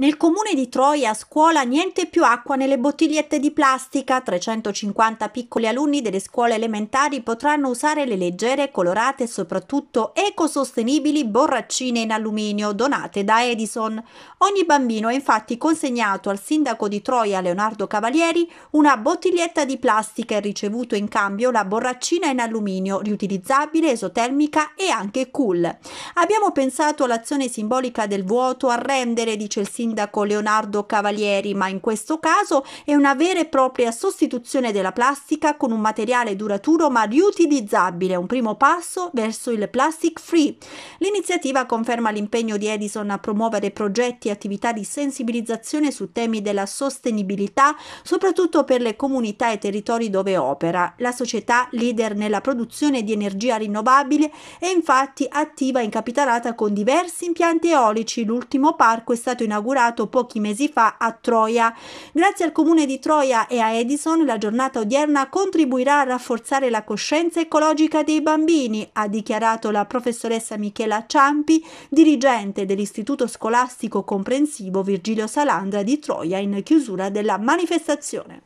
Nel comune di Troia a scuola niente più acqua nelle bottigliette di plastica. 350 piccoli alunni delle scuole elementari potranno usare le leggere, colorate e soprattutto ecosostenibili borraccine in alluminio donate da Edison. Ogni bambino ha infatti consegnato al sindaco di Troia Leonardo Cavalieri una bottiglietta di plastica e ricevuto in cambio la borraccina in alluminio riutilizzabile, esotermica e anche cool. Abbiamo pensato all'azione simbolica del vuoto a rendere, dice il sindaco sindaco Leonardo Cavalieri, ma in questo caso è una vera e propria sostituzione della plastica con un materiale duraturo ma riutilizzabile, un primo passo verso il plastic free. L'iniziativa conferma l'impegno di Edison a promuovere progetti e attività di sensibilizzazione su temi della sostenibilità, soprattutto per le comunità e territori dove opera. La società leader nella produzione di energia rinnovabile è infatti attiva in Capitanata con diversi impianti eolici. L'ultimo parco è stato inaugurato celebrato pochi mesi fa a Troia. Grazie al comune di Troia e a Edison, la giornata odierna contribuirà a rafforzare la coscienza ecologica dei bambini, ha dichiarato la professoressa Michela Ciampi, dirigente dell'Istituto Scolastico Comprensivo Virgilio Salandra di Troia in chiusura della manifestazione.